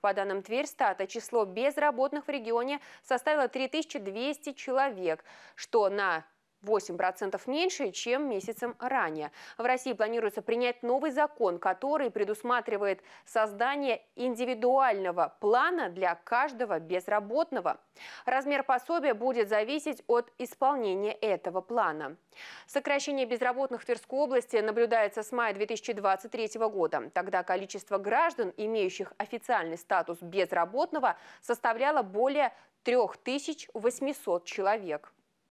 По данным Тверстата, число безработных в регионе составило 3200 человек, что на 8% меньше, чем месяцем ранее. В России планируется принять новый закон, который предусматривает создание индивидуального плана для каждого безработного. Размер пособия будет зависеть от исполнения этого плана. Сокращение безработных в Тверской области наблюдается с мая 2023 года. Тогда количество граждан, имеющих официальный статус безработного, составляло более 3800 человек.